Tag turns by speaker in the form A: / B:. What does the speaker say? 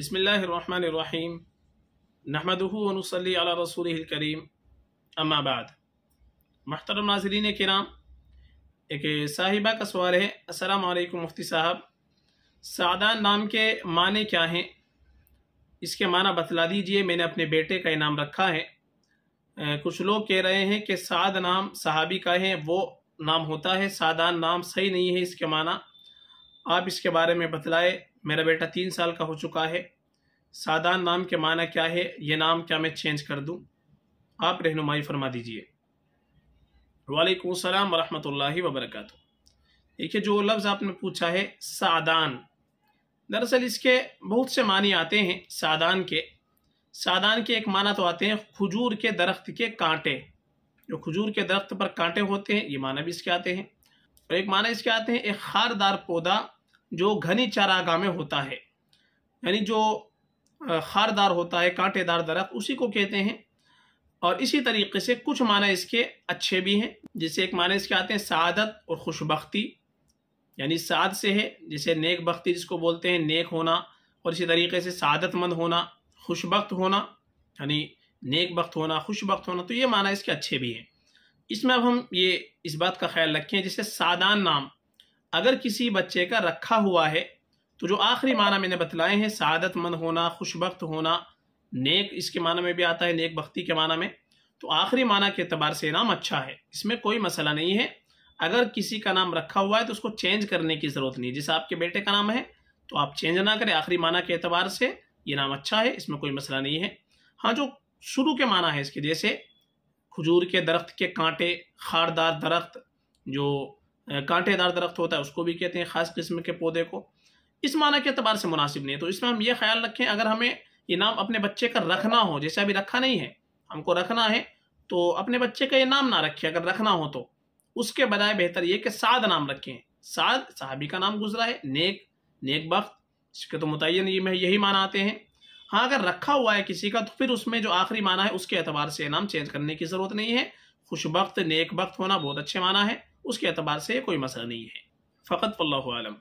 A: बसमीम नहमदनसली रसूल करीम अम्माबाद महतरम नाजरीन कराम एक साहिबा का सवाल है अस्सलाम वालेकुम मुफ्ती साहब सादा नाम के माने क्या हैं इसके माना बतला दीजिए मैंने अपने बेटे का इनाम रखा है कुछ लोग कह रहे हैं कि साद नाम सहाबी का है वो नाम होता है सादा नाम सही नहीं है इसके माना आप इसके बारे में बतलाए मेरा बेटा तीन साल का हो चुका है सादान नाम के माना क्या है ये नाम क्या मैं चेंज कर दूँ आप रहनुमाई फरमा दीजिए वालेकुम सलाम वरहमतुल्लाहि वबरकत देखिए जो लफ्ज़ आपने पूछा है सादान दरअसल इसके बहुत से मानी आते हैं सादान के सादान के एक माना तो आते हैं खजूर के दरख्त के कांटे जो खजूर के दरख्त पर कांटे होते हैं ये माना भी इसके आते हैं और तो एक माना इसके आते हैं एक खारदार पौधा जो घनी चारागाह में होता है यानी जो खारदार होता है कांटेदार दरख्त उसी को कहते हैं और इसी तरीके से कुछ माना इसके अच्छे भी हैं जिसे एक माना इसके आते हैं सादत और खुशबख्ती यानी साद से है जिसे नेक बख्ती जिसको बोलते हैं नेक होना और इसी तरीके से सादतमंद होना खुशबक़्त होना यानी नेक वक्त होना खुशबक होना तो ये माना इसके अच्छे भी हैं इसमें अब हम ये इस बात का ख्याल रखें जैसे सादान नाम अगर किसी बच्चे का रखा हुआ है तो जो आखिरी माना मैंने बतलाए हैं सादतमंद होना खुशबक्त होना नेक इसके माना में भी आता है नेक बख्ती के माना में तो आखिरी माना के अतबार से नाम अच्छा है इसमें कोई मसला नहीं है अगर किसी का नाम रखा हुआ है तो उसको चेंज करने की ज़रूरत नहीं जैसे आपके बेटे का नाम है तो आप चेंज ना करें आखिरी माना के अतबार से ये नाम अच्छा है इसमें कोई मसला नहीं है हाँ जो शुरू के माना है इसके जैसे खजूर के दरख्त के कांटे खारदार दरख्त जो कांटेदार दरख्त होता है उसको भी कहते हैं ख़ास किस्म के पौधे को इस माना के अतबार से मुनासिब नहीं है तो इसमें हम ये ख्याल रखें अगर हमें ये नाम अपने बच्चे का रखना हो जैसे अभी रखा नहीं है हमको रखना है तो अपने बच्चे का ये नाम ना रखें अगर रखना हो तो उसके बजाय बेहतर ये कि साद नाम रखें साद साहबी का नाम गुजरा है नेक नेक बख्त इसके तो मुतन यही माना आते हैं हाँ अगर रखा हुआ है किसी का तो फिर उसमें जो आखिरी माना है उसके एतबार से नाम चेंज करने की ज़रूरत नहीं है खुशबक वक्त होना बहुत अच्छे माना है उसके एतबार से कोई मसला नहीं है फ़कत वल्लम